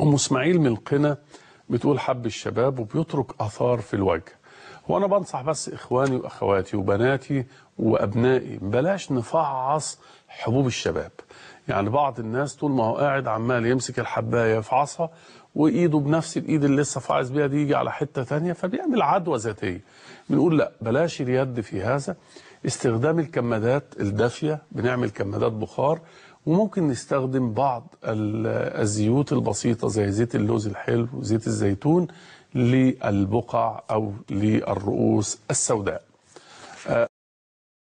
ام اسماعيل من القنا بتقول حب الشباب وبيترك اثار في الوجه وانا بنصح بس اخواني واخواتي وبناتي وابنائي بلاش نفعص حبوب الشباب يعني بعض الناس طول ما هو قاعد عمال يمسك الحبايه يفعصها وايده بنفس الايد اللي لسه فعص بيها دي يجي على حته ثانيه فبيعمل عدوى ذاتيه بنقول لا بلاش اليد في هذا استخدام الكمادات الدافيه بنعمل كمادات بخار وممكن نستخدم بعض الزيوت البسيطة زي زيت اللوز الحلو وزيت الزيتون للبقع أو للرؤوس السوداء